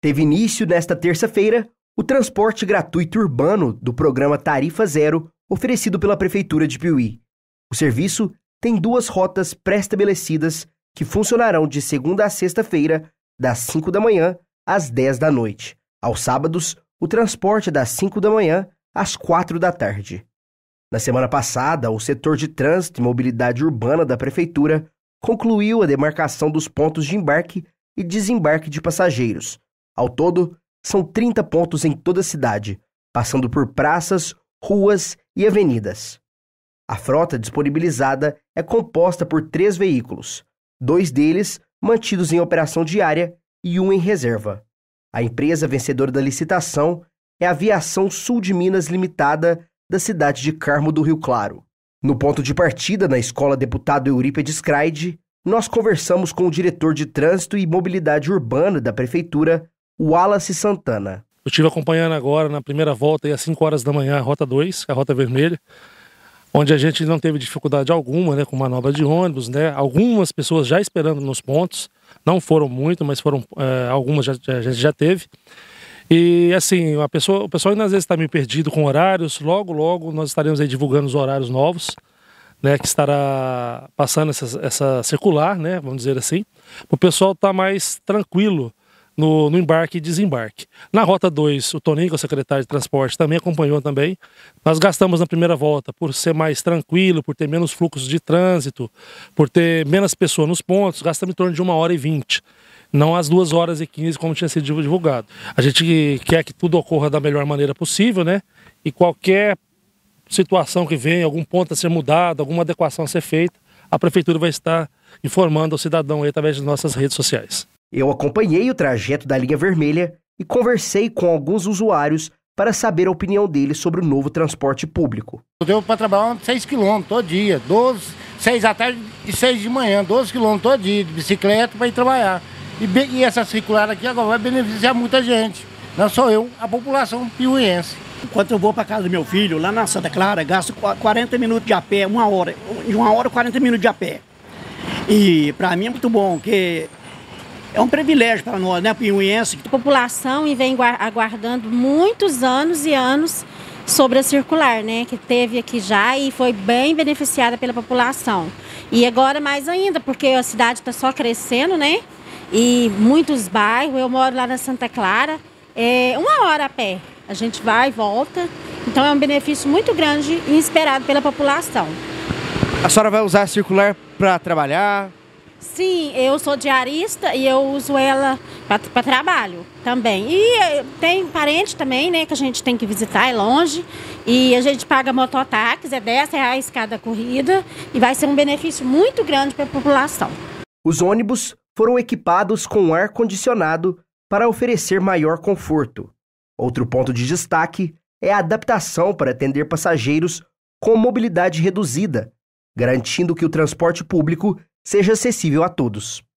Teve início nesta terça-feira o transporte gratuito urbano do programa Tarifa Zero, oferecido pela Prefeitura de Piuí. O serviço tem duas rotas pré-estabelecidas que funcionarão de segunda a sexta-feira, das 5 da manhã às 10 da noite. Aos sábados, o transporte é das 5 da manhã às 4 da tarde. Na semana passada, o setor de trânsito e mobilidade urbana da Prefeitura concluiu a demarcação dos pontos de embarque e desembarque de passageiros ao todo, são 30 pontos em toda a cidade, passando por praças, ruas e avenidas. A frota disponibilizada é composta por três veículos, dois deles mantidos em operação diária e um em reserva. A empresa vencedora da licitação é a Aviação Sul de Minas Limitada, da cidade de Carmo do Rio Claro. No ponto de partida, na escola deputado Eurípedes Craide, nós conversamos com o diretor de Trânsito e Mobilidade Urbana da Prefeitura, Wallace Santana. Eu estive acompanhando agora na primeira volta, às 5 horas da manhã, a Rota 2, a Rota Vermelha, onde a gente não teve dificuldade alguma né, com manobra de ônibus. Né? Algumas pessoas já esperando nos pontos, não foram muito, mas foram é, algumas já, a gente já teve. E assim, a pessoa, o pessoal ainda às vezes está meio perdido com horários. Logo, logo nós estaremos aí divulgando os horários novos, né? Que estará passando essa, essa circular, né? Vamos dizer assim. para O pessoal estar tá mais tranquilo no, no, embarque e desembarque. Na Rota 2, o Toninho, que é o secretário de transporte, também acompanhou também. Nós gastamos na primeira volta por ser mais tranquilo, por ter menos fluxos de trânsito, por ter menos pessoas nos pontos, gastamos em torno de uma hora e vinte. Não as duas horas e quinze, como tinha sido divulgado. A gente quer que tudo ocorra da melhor maneira possível, né? E qualquer situação que venha, algum ponto a ser mudado, alguma adequação a ser feita, a prefeitura vai estar informando ao cidadão aí através de nossas redes sociais. Eu acompanhei o trajeto da linha vermelha e conversei com alguns usuários para saber a opinião deles sobre o novo transporte público. Eu devo para trabalhar 6 quilômetros todo dia, 12, 6 da tarde e 6 de manhã, 12 quilômetros todo dia, de bicicleta para ir trabalhar. E, e, essa circular aqui agora vai beneficiar muita gente, não só eu, a população piuiense. Enquanto eu vou para casa do meu filho, lá na Santa Clara, gasto 40 minutos de a pé, uma hora, de uma hora 40 minutos de a pé. E para mim é muito bom, porque é um privilégio para nós, né, pinhuiense. A população vem aguardando muitos anos e anos sobre a circular, né, que teve aqui já e foi bem beneficiada pela população. E agora mais ainda, porque a cidade está só crescendo, né, e muitos bairros, eu moro lá na Santa Clara, é uma hora a pé, a gente vai e volta, então é um benefício muito grande e esperado pela população. A senhora vai usar a circular para trabalhar, Sim, eu sou diarista e eu uso ela para trabalho também. E eh, tem parente também, né, que a gente tem que visitar, é longe. E a gente paga mototáxi, é 10 reais cada corrida. E vai ser um benefício muito grande para a população. Os ônibus foram equipados com ar-condicionado para oferecer maior conforto. Outro ponto de destaque é a adaptação para atender passageiros com mobilidade reduzida, garantindo que o transporte público seja acessível a todos.